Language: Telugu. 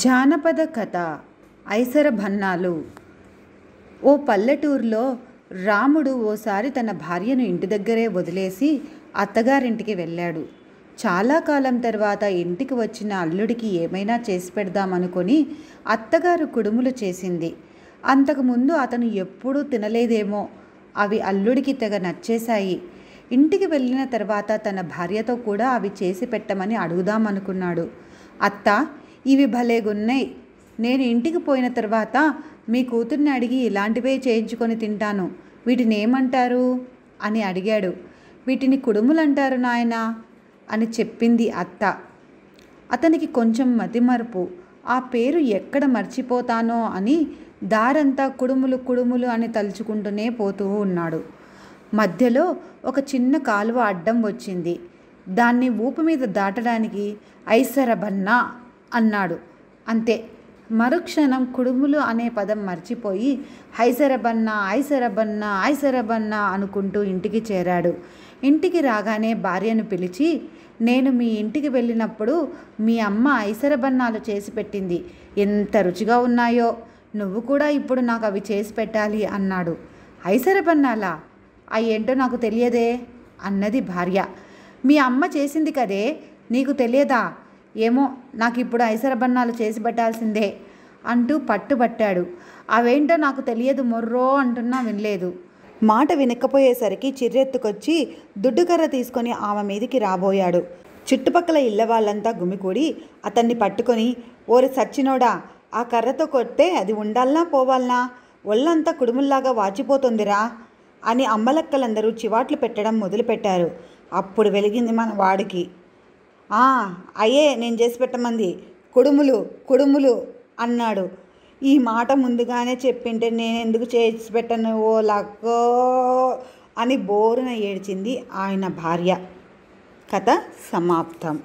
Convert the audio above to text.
జానపద కథ ఐసర భన్నాలు ఓ పల్లెటూరులో రాముడు ఓసారి తన భార్యను ఇంటి దగ్గరే వదిలేసి అత్తగారింటికి వెళ్ళాడు చాలా కాలం తర్వాత ఇంటికి వచ్చిన అల్లుడికి ఏమైనా చేసి పెడదామనుకొని అత్తగారు కుడుములు చేసింది అంతకుముందు అతను ఎప్పుడూ తినలేదేమో అవి అల్లుడికి తెగ నచ్చేశాయి ఇంటికి వెళ్ళిన తర్వాత తన భార్యతో కూడా అవి చేసి పెట్టమని అడుగుదామనుకున్నాడు అత్త ఇవి భలేగున్నాయి నేను ఇంటికి పోయిన తర్వాత మీ కూతుర్ని అడిగి ఇలాంటివే చేయించుకొని తింటాను వీటిని ఏమంటారు అని అడిగాడు వీటిని కుడుములు అంటారు నాయన అని చెప్పింది అత్త అతనికి కొంచెం మతిమరుపు ఆ పేరు ఎక్కడ మర్చిపోతానో అని దారంతా కుడుములు కుడుములు అని తలుచుకుంటూనే పోతూ ఉన్నాడు మధ్యలో ఒక చిన్న కాలువ అడ్డం వచ్చింది దాన్ని ఊపు మీద దాటడానికి ఐసరబన్నా అన్నాడు అంతే మరుక్షణం కుడుములు అనే పదం మర్చిపోయి హైసరబన్నా ఐసరబన్నా ఐసరబన్నా అనుకుంటూ ఇంటికి చేరాడు ఇంటికి రాగానే భార్యను పిలిచి నేను మీ ఇంటికి వెళ్ళినప్పుడు మీ అమ్మ ఐసరబన్నాలు చేసి పెట్టింది ఎంత రుచిగా ఉన్నాయో నువ్వు కూడా ఇప్పుడు నాకు అవి చేసి పెట్టాలి అన్నాడు ఐసరబన్నాలా అయ్యేంటో నాకు తెలియదే అన్నది భార్య మీ అమ్మ చేసింది కదే నీకు తెలియదా ఏమో నాకు ఇప్పుడు ఐసరబన్నాలు చేసి పెట్టాల్సిందే అంటూ పట్టుబట్టాడు అవేంటో నాకు తెలియదు మొర్రో అంటున్నా వినలేదు మాట వినకపోయేసరికి చిర్రెత్తుకొచ్చి దుడ్డుకర్ర తీసుకొని ఆమె మీదికి రాబోయాడు చుట్టుపక్కల ఇళ్ళ వాళ్ళంతా గుమికూడి అతన్ని పట్టుకొని ఓరి సచ్చినోడా ఆ కర్రతో కొడితే అది ఉండాలనా పోవాలనా ఒళ్ళంతా కుడుముల్లాగా వాచిపోతుందిరా అని అమ్మలక్కలందరూ చివాట్లు పెట్టడం మొదలుపెట్టారు అప్పుడు వెలిగింది మన వాడికి అయ్యే నేను చేసి పెట్టమంది కుడుములు కుడుములు అన్నాడు ఈ మాట ముందుగానే చెప్పింటే నేను ఎందుకు చేసి పెట్టను ఓ లక్కో అని బోరున ఏడ్చింది ఆయన భార్య కథ సమాప్తం